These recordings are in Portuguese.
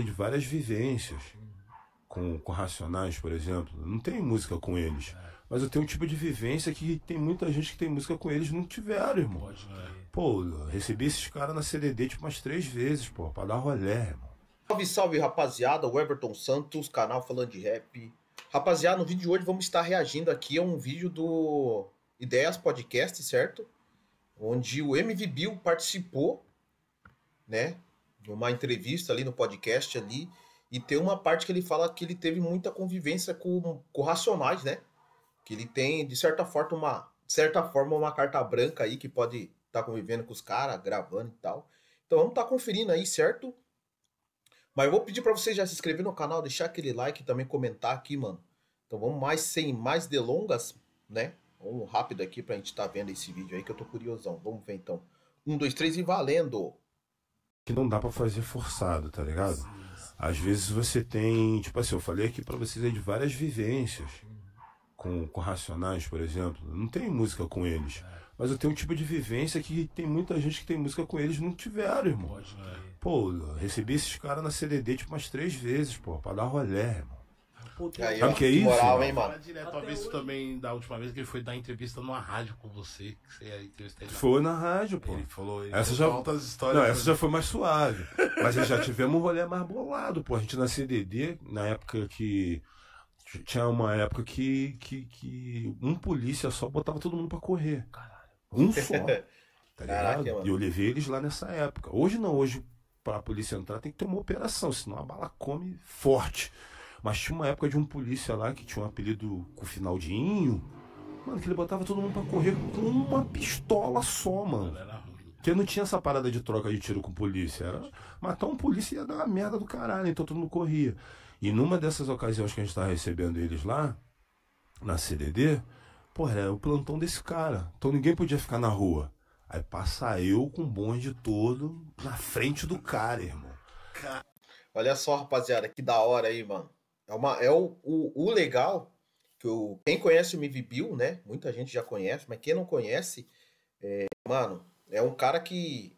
de várias vivências com, com Racionais, por exemplo. Não tem música com eles. Mas eu tenho um tipo de vivência que tem muita gente que tem música com eles não tiveram, irmão. Pô, recebi esses caras na CDD tipo umas três vezes, pô, pra dar rolé, irmão. Salve, salve, rapaziada. O Everton Santos, canal falando de rap. Rapaziada, no vídeo de hoje vamos estar reagindo aqui a um vídeo do Ideias Podcast, certo? Onde o MV Bill participou, né? uma entrevista ali no podcast ali, e tem uma parte que ele fala que ele teve muita convivência com, com racionais, né? Que ele tem, de certa forma, uma, certa forma, uma carta branca aí que pode estar tá convivendo com os caras, gravando e tal. Então vamos estar tá conferindo aí, certo? Mas eu vou pedir para vocês já se inscrever no canal, deixar aquele like também comentar aqui, mano. Então vamos mais sem mais delongas, né? Vamos rápido aqui pra gente estar tá vendo esse vídeo aí que eu tô curiosão. Vamos ver então. Um, dois, três e valendo! que não dá para fazer forçado, tá ligado? Sim, sim. Às vezes você tem, tipo assim, eu falei aqui para vocês aí de várias vivências com, com Racionais, por exemplo. Não tem música com eles. É. Mas eu tenho um tipo de vivência que tem muita gente que tem música com eles não tiveram, irmão. Pô, recebi esses caras na CDD tipo umas três vezes, pô, pra dar rolé, irmão. Aí, Sabe o que é isso? Moral, hein, mano? Direto, Até talvez também da última vez que ele foi dar entrevista numa rádio com você. Que você ia foi na rádio, pô. Ele falou. Ele essa já... as histórias. Não, né? essa já foi mais suave. Mas já tivemos um rolê mais bolado, pô. A gente na CDD, na época que. Tinha uma época que, que, que um polícia só botava todo mundo pra correr. Caralho. Um só. Tá Caraca, ligado? Mano. E eu levei eles lá nessa época. Hoje não, hoje pra polícia entrar tem que ter uma operação, senão a bala come forte. Mas tinha uma época de um polícia lá que tinha um apelido com Inho. Mano, que ele botava todo mundo pra correr com uma pistola só, mano. Porque não tinha essa parada de troca de tiro com polícia. Era matar um polícia ia dar uma merda do caralho, então todo mundo corria. E numa dessas ocasiões que a gente tava recebendo eles lá, na CDD, pô, era o plantão desse cara. Então ninguém podia ficar na rua. Aí passa eu com o bonde todo na frente do cara, irmão. Olha só, rapaziada, que da hora aí, mano. É, uma, é o, o, o legal que o, quem conhece o MVBill, né? Muita gente já conhece, mas quem não conhece, é, mano, é um cara que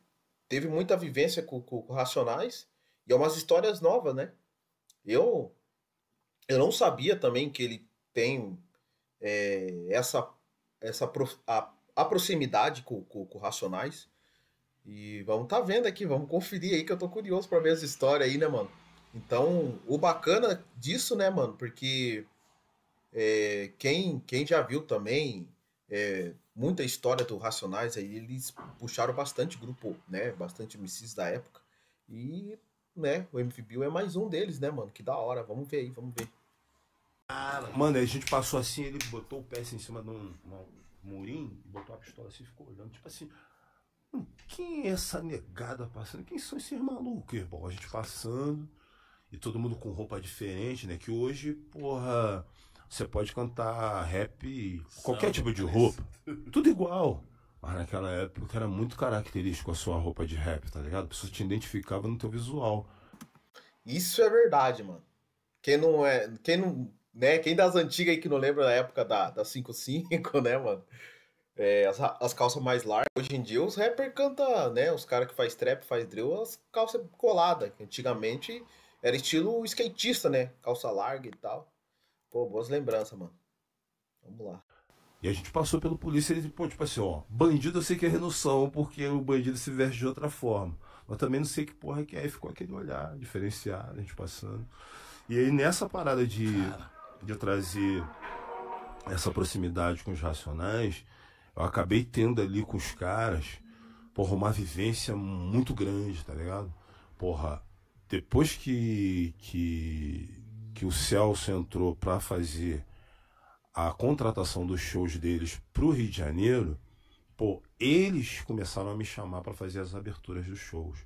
teve muita vivência com, com, com, Racionais e é umas histórias novas, né? Eu, eu não sabia também que ele tem é, essa, essa pro, a, a proximidade com, com, com Racionais. E vamos tá vendo aqui, vamos conferir aí que eu tô curioso para ver essa história aí, né, mano? Então, o bacana disso, né, mano, porque é, quem, quem já viu também é, muita história do Racionais aí, eles puxaram bastante grupo, né? Bastante MCs da época. E, né, o MV é mais um deles, né, mano? Que da hora, vamos ver aí, vamos ver. Mano, a gente passou assim, ele botou o pé assim, em cima de um, um murinho, botou a pistola assim, ficou olhando, tipo assim, hum, quem é essa negada passando? Quem são esses malucos, irmão? A gente passando e todo mundo com roupa diferente, né? Que hoje, porra, você pode cantar rap, qualquer tipo de roupa, tudo igual. Mas naquela época era muito característico a sua roupa de rap, tá ligado? A pessoa te identificava no teu visual. Isso é verdade, mano. Quem não é. Quem não. Né, quem das antigas aí que não lembra da época da, da 5-5, né, mano? É, as, as calças mais largas. Hoje em dia os rappers cantam, né? Os caras que faz trap, faz drill, as calças coladas. Antigamente era estilo skatista, né? Calça larga e tal. Pô, boas lembranças, mano. Vamos lá. E a gente passou pelo polícia e, pô, tipo assim, ó, bandido eu sei que é redução, porque o bandido se veste de outra forma. Mas também não sei que porra que é. ficou aquele olhar diferenciado, a gente passando. E aí nessa parada de, de trazer essa proximidade com os racionais, eu acabei tendo ali com os caras, porra, uma vivência muito grande, tá ligado? Porra, depois que, que, que o Celso entrou para fazer a contratação dos shows deles para o Rio de Janeiro, pô, eles começaram a me chamar para fazer as aberturas dos shows.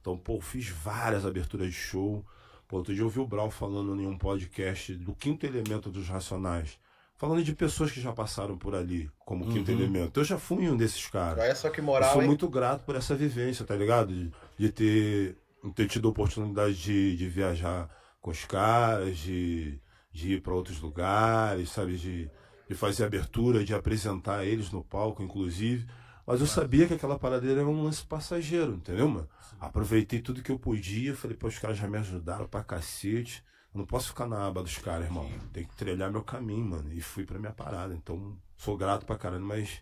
Então, pô, fiz várias aberturas de show. Pô, outro dia eu ouvi o Brau falando em um podcast do Quinto Elemento dos Racionais, falando de pessoas que já passaram por ali, como uhum. Quinto Elemento. Eu já fui um desses caras. Olha só que moral. Eu sou hein? muito grato por essa vivência, tá ligado? De, de ter não ter tido a oportunidade de, de viajar com os caras, de, de ir para outros lugares, sabe? De, de fazer abertura, de apresentar eles no palco, inclusive. Mas eu sabia que aquela paradeira era um lance passageiro, entendeu, mano? Sim. Aproveitei tudo que eu podia, falei, pô, os caras já me ajudaram pra cacete. Eu não posso ficar na aba dos caras, irmão. Tem que trilhar meu caminho, mano. E fui pra minha parada. Então, sou grato pra caramba, mas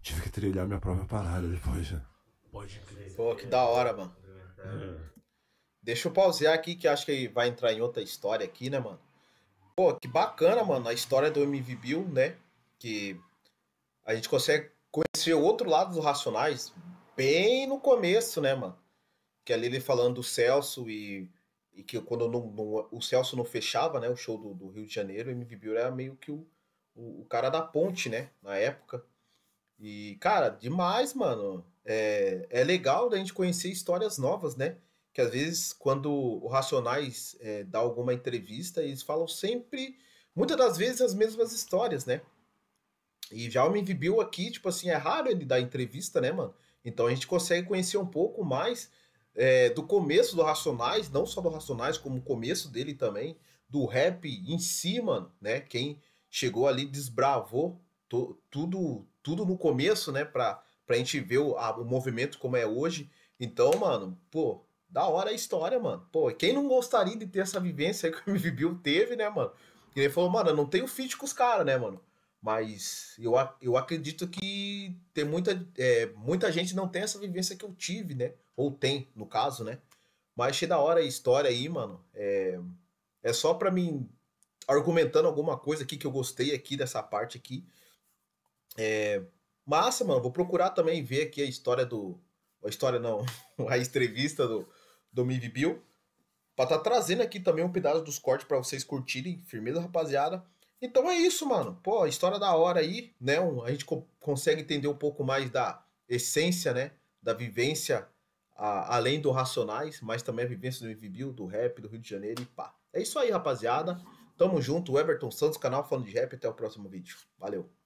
tive que trilhar minha própria parada depois, né? Pode crer. Pô, que da hora, mano. É. Deixa eu pausear aqui, que acho que vai entrar em outra história aqui, né, mano? Pô, que bacana, mano, a história do MV Bill, né? Que a gente consegue conhecer o outro lado dos Racionais bem no começo, né, mano? Que é ali ele falando do Celso e, e que quando não, não, o Celso não fechava, né, o show do, do Rio de Janeiro, o MV Bill era meio que o, o, o cara da ponte, né, na época. E, cara, demais, mano é, é legal da gente conhecer histórias novas, né? Que às vezes, quando o Racionais é, dá alguma entrevista, eles falam sempre, muitas das vezes, as mesmas histórias, né? E já o MVBill aqui, tipo assim, é raro ele dar entrevista, né, mano? Então a gente consegue conhecer um pouco mais é, do começo do Racionais, não só do Racionais, como o começo dele também, do rap em si, mano, né? Quem chegou ali desbravou tudo tudo no começo, né, pra pra gente ver o, a, o movimento como é hoje. Então, mano, pô, da hora a história, mano. Pô, quem não gostaria de ter essa vivência que o MVBill teve, né, mano? E ele falou, mano, eu não tenho fit com os caras, né, mano? Mas eu, eu acredito que tem muita, é, muita gente não tem essa vivência que eu tive, né? Ou tem, no caso, né? Mas achei da hora a história aí, mano. É, é só pra mim argumentando alguma coisa aqui que eu gostei aqui dessa parte aqui. É, Massa, mano. Vou procurar também ver aqui a história do. A história não, a entrevista do, do Miv Bill. Pra tá trazendo aqui também um pedaço dos cortes para vocês curtirem. Firmeza, rapaziada. Então é isso, mano. Pô, história da hora aí, né? a gente co consegue entender um pouco mais da essência, né? Da vivência a, além do Racionais, mas também a vivência do Miv do rap, do Rio de Janeiro e pá. É isso aí, rapaziada. Tamo junto, Everton Santos, canal Falando de Rap. Até o próximo vídeo. Valeu.